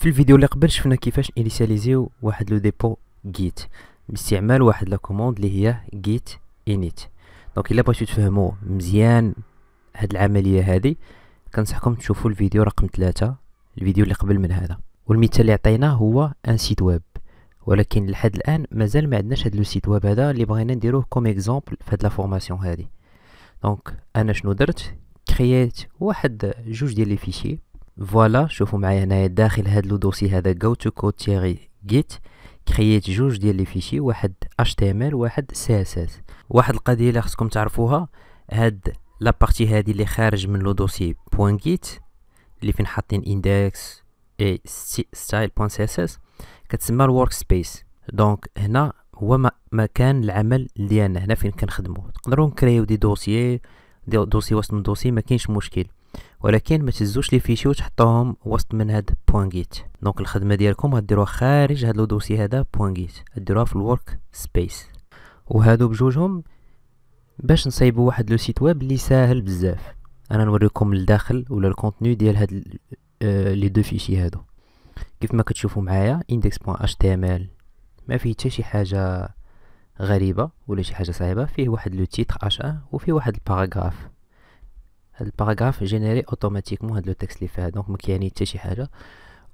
في الفيديو اللي قبل شفنا كيفاش انيسياليزيو واحد لو ديبو جيت باستعمال واحد لا كوموند اللي هي جيت انيت دونك الا بغيتو تفهمو مزيان هاد العمليه هذه كنصحكم تشوفوا الفيديو رقم ثلاثة الفيديو اللي قبل من هذا والمثال اللي عطيناه هو ان سيت ويب ولكن لحد الان مازال ما عندناش هاد لو سيت ويب هذا اللي بغينا نديروه كوم اكزومبل في هاد لا فورماسيون هذه دونك انا شنو درت كرييت واحد جوج ديال لي فيشي فوالا شوفوا معايا هنايا داخل هاد لو دوسي هذا جو تو كود تيغي جيت كرييت جوج ديال لي فيشي واحد ال واحد سي اس اس واحد القضيه اللي خصكم تعرفوها هاد لا بارتي هادي اللي خارج من لو دوسي بوين جيت اللي فين حاطين اندكس اي ستايل بوين سي اس اس كتسمى الورك سبيس دونك هنا هو مكان العمل ديالنا هنا فين كنخدمو تقدروا نكريو دي دوسيي دوسي وسط من دوسي ما كاينش مشكل ولكن ما تهزوش لي فيشي وتحطوهم وسط من هاد بوان جيت دونك الخدمه ديالكم غديروها خارج هاد لو دوسي هذا جيت ديروها في الورك سبيس وهادو بجوجهم باش نصايبوا واحد لو سيت ويب اللي ساهل بزاف انا نوريكم الداخل ولا الكونتينو ديال هاد آه، لي دو فيشي هادو كيف ما كتشوفوا معايا index.html ما فيه حتى شي حاجه غريبه ولا شي حاجه صعيبه فيه واحد لو تيتر اش ان وفيه واحد الباراغراف هاد الباراغراف جينيري اوتوماتيكمون هاد لو تكست اللي فيها دونك ما كيعني حتى شي حاجه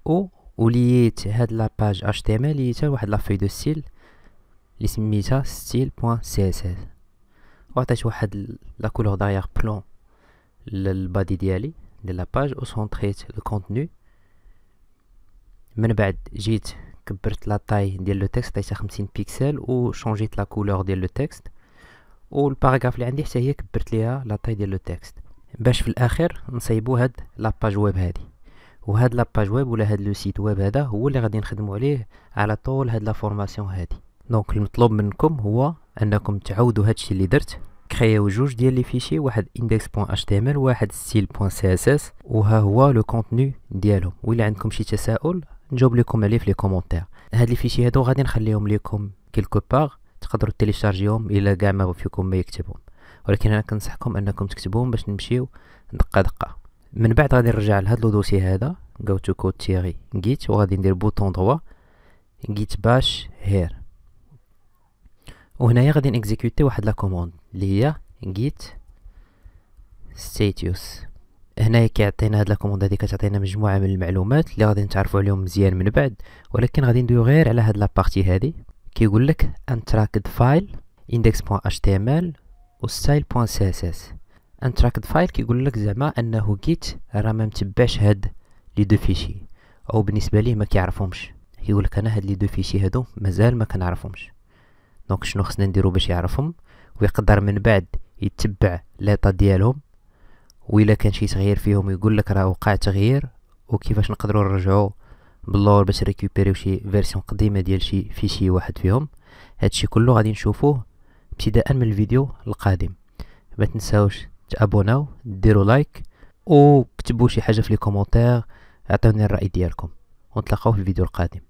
و وليت هاد لا باج اتش تي ام ال ليتها واحد لا في دو ستيل اللي سميتها ستيل بوان سي اس اس وعطيت واحد لا كولور داير بلون للبادي ديالي ديال لاباج و لو كونتينو من بعد جيت كبرت لا تاي ديال لو تكست عطيتها 50 بيكسل و شونجيت لا كولور ديال لو تكست و الباراغراف اللي عندي حتى هي كبرت ليها لا تاي ديال لو تكست باش في الاخر نصايبو هاد لاباج ويب هادي وهاد لاباج ويب ولا هاد لو سيت ويب هذا هو اللي غادي نخدمو عليه على طول هاد لا فورماسيون هادي دونك المطلوب منكم هو انكم تعاودوا هادشي اللي درت كرياو جوج ديال لي فيشي واحد index.html واحد اس وها هو لو كونتوني ديالهم و الى عندكم شي تساؤل نجاوب لكم عليه في لي كومونتير هاد الفيشي هادو غادي نخليهم لكم كيلكو باغ تقدروا تيليشارجيهم الا كاع ما فيكم ما يكتبهم ولكن انا كنصحكم انكم تكتبوهم باش نمشيو دقه دقه من بعد غادي نرجع لهاد لو دوسي هذا go تو كود تيغي جيت وغادي ندير بوطون دروا جيت باش هير وهنايا غادي نكزيكوتي واحد لا كوموند اللي هي جيت status هنايا كيعطينا هاد لاكوموند هادي كتعطينا مجموعه من المعلومات اللي غادي نتعرفوا عليهم مزيان من بعد ولكن غادي ندويو غير على هاد لابارتي هادي كيقول لك untracked فايل index.html و style.css untracked فايل كيقول لك زعما انه جيت راه ما متبعش هاد لي دو فيشي او بالنسبه ليه ما كيعرفهمش كيقول لك انا هاد لي دو فيشي هادو مازال ما كنعرفهمش دونك شنو خصنا نديرو باش يعرفهم ويقدر من بعد يتبع ليطا ديالهم وإلا كان شي تغيير فيهم يقول لك راه وقع تغيير وكيفاش نقدروا نرجعوا باللور باش ريكوبيريو شي فيرسيون قديمه ديال شي فيشي واحد فيهم هادشي كله غادي نشوفوه ابتداء من الفيديو القادم ما تنساوش تابوناو ديروا لايك وكتبوا شي حاجه في لي كومونتير عطوني الراي ديالكم ونتلاقاو في الفيديو القادم